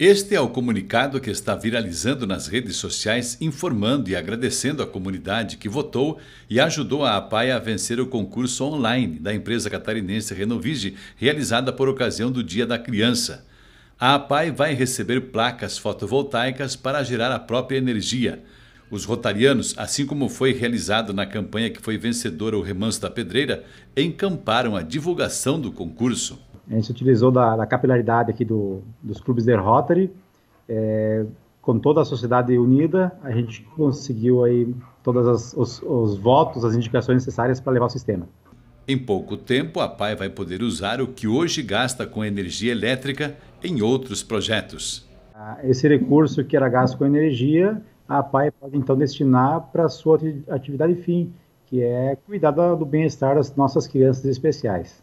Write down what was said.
Este é o comunicado que está viralizando nas redes sociais, informando e agradecendo a comunidade que votou e ajudou a APAI a vencer o concurso online da empresa catarinense Renovige, realizada por ocasião do Dia da Criança. A APAI vai receber placas fotovoltaicas para gerar a própria energia. Os rotarianos, assim como foi realizado na campanha que foi vencedora o Remanso da Pedreira, encamparam a divulgação do concurso. A gente utilizou da, da capilaridade aqui do, dos clubes de Rotary. É, com toda a sociedade unida, a gente conseguiu aí todos os, os votos, as indicações necessárias para levar o sistema. Em pouco tempo, a PAI vai poder usar o que hoje gasta com energia elétrica em outros projetos. Ah, esse recurso que era gasto com energia, a PAI pode então destinar para a sua atividade fim, que é cuidar do bem-estar das nossas crianças especiais.